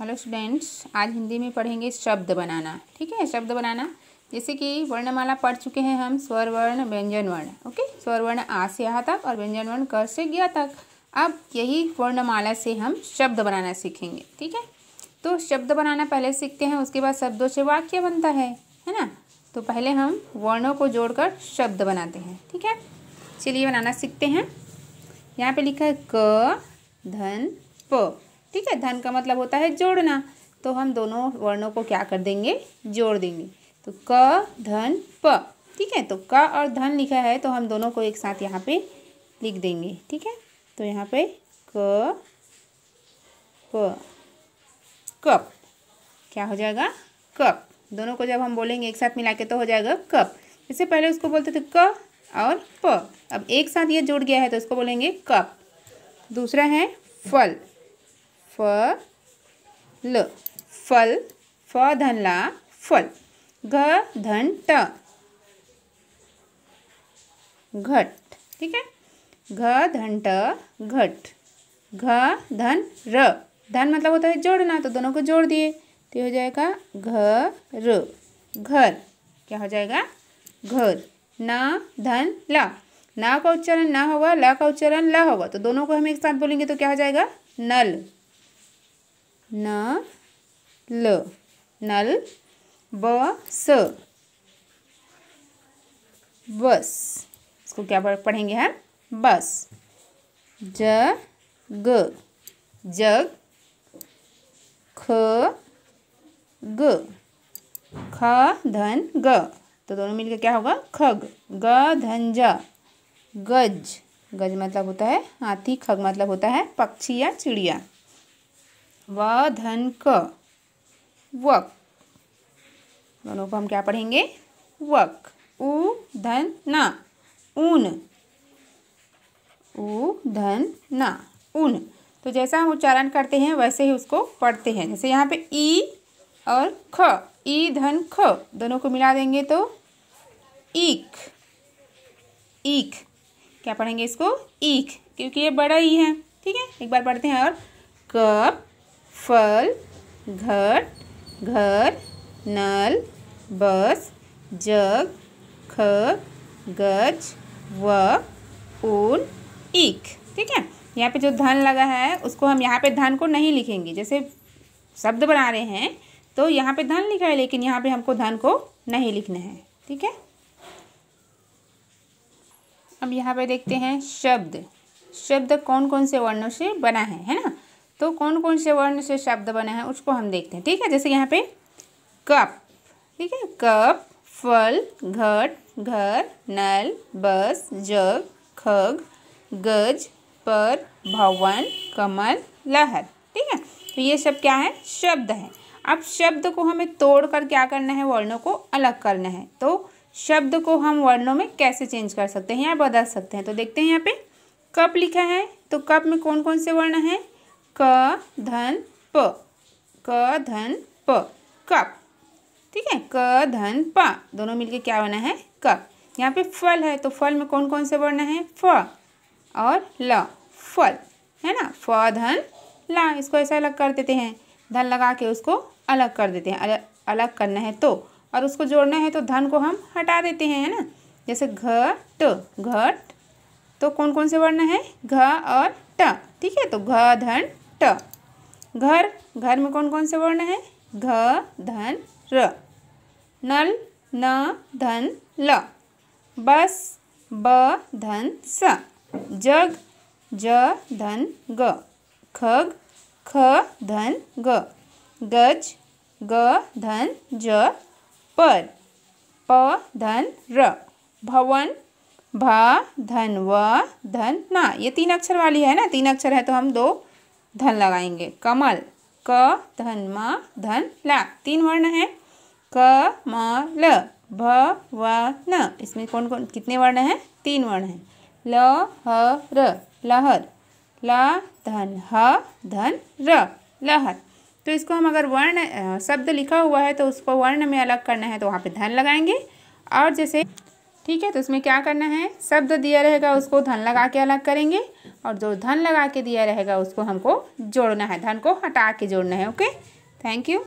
hello students आज हिंदी में पढ़ेंगे शब्द बनाना ठीक है शब्द बनाना जैसे कि वर्णमाला पढ़ चुके हैं हम स्वर वर्ण व्यंजन वर्ण ओके स्वर वर्ण आ से यहाँ तक और व्यंजन वर्ण कर से गया तक अब यही वर्णमाला से हम शब्द बनाना सीखेंगे ठीक है तो शब्द बनाना पहले सीखते हैं उसके बाद शब्दों से वाक्य बनता है है ना तो पहले हम वर्णों को जोड़कर शब्द बनाते हैं ठीक है चलिए बनाना सीखते हैं यहाँ पे लिखा है क धन प ठीक है धन का मतलब होता है जोड़ना तो हम दोनों वर्णों को क्या कर देंगे जोड़ देंगे तो क धन प ठीक है तो क और धन लिखा है तो हम दोनों को एक साथ यहाँ पे लिख देंगे ठीक है तो यहाँ पे क प कप क्या हो जाएगा कप दोनों को जब हम बोलेंगे एक साथ मिला के तो हो जाएगा कप इससे पहले उसको बोलते थे क और प अब एक साथ ये जुड़ गया है तो इसको बोलेंगे कप दूसरा है फल फ ल फल फ धन ला फल घ धन ट घट ठीक है घ धन ट घट घ धन र धन मतलब होता है जोड़ना तो दोनों को जोड़ दिए तो हो जाएगा घर घर क्या हो जाएगा घर न धन ला ना का उच्चारण ना होगा ला का उच्चारण ला होगा तो दोनों को हम एक साथ बोलेंगे तो क्या हो जाएगा नल न ल नल ब स बस इसको क्या पढ़ेंगे हम बस ज ग जग ख ग ख धन ग तो दोनों मिलकर क्या होगा खग ग धन ज गज गज मतलब होता है हाथी खग मतलब होता है पक्षी या चिड़िया व धन क वक दोनों को हम क्या पढ़ेंगे वक उ धन ना ऊन उ धन ना ऊन तो जैसा हम उच्चारण करते हैं वैसे ही उसको पढ़ते हैं जैसे यहाँ पे ई और ख ई धन ख दोनों को मिला देंगे तो ईख ईख क्या पढ़ेंगे इसको ईख क्योंकि ये बड़ा ही है ठीक है एक बार पढ़ते हैं और कप फल घट घर नल बस जग ख गज व ऊन ईख ठीक है यहाँ पे जो धन लगा है उसको हम यहाँ पे धन को नहीं लिखेंगे जैसे शब्द बना रहे हैं तो यहाँ पे धन लिखा है लेकिन यहाँ पे हमको धन को नहीं लिखना है ठीक है अब यहाँ पे देखते हैं शब्द शब्द कौन कौन से वर्णों से बना है है ना तो कौन कौन से वर्ण से शब्द बने हैं उसको हम देखते हैं ठीक है जैसे यहाँ पे कप ठीक है कप फल घट घर नल बस जग खग गज पर भवन कमल लहर ठीक है तो ये सब क्या है शब्द है अब शब्द को हमें तोड़ कर क्या करना है वर्णों को अलग करना है तो शब्द को हम वर्णों में कैसे चेंज कर सकते हैं या बदल सकते हैं तो देखते हैं यहाँ पे कप लिखा है तो कप में कौन कौन से वर्ण हैं क धन प क धन प कप ठीक है क धन प दोनों मिलके क्या बना है कप यहाँ पे फल है तो फल में कौन कौन से वर्ण है फ और ल फल है ना फ धन ला इसको ऐसे अलग कर देते हैं धन लगा के उसको अलग कर देते हैं अलग अलग करना है तो और उसको जोड़ना है तो धन को हम हटा देते हैं है ना जैसे घट घट तो कौन कौन से वर्ण है घ और ट ठीक है तो घ धन ट घर घर में कौन कौन से वर्ण है घ धन र नल न धन ल बस ब धन स जग ज धन ग खग ख धन ग गज ग धन ज पर प धन र भवन भा धन व धन ना ये तीन अक्षर वाली है ना तीन अक्षर है तो हम दो धन लगाएंगे कमल क धन म धन ला तीन वर्ण है क म ल भ व न इसमें कौन कौन कितने वर्ण हैं तीन वर्ण हैं ल ह र लहर ल धन ह धन र लहर तो इसको हम अगर वर्ण शब्द लिखा हुआ है तो उसको वर्ण में अलग करना है तो वहाँ पे धन लगाएंगे और जैसे ठीक है तो इसमें क्या करना है शब्द दिया रहेगा उसको धन लगा के अलग करेंगे और जो धन लगा के दिया रहेगा उसको हमको जोड़ना है धन को हटा के जोड़ना है ओके थैंक यू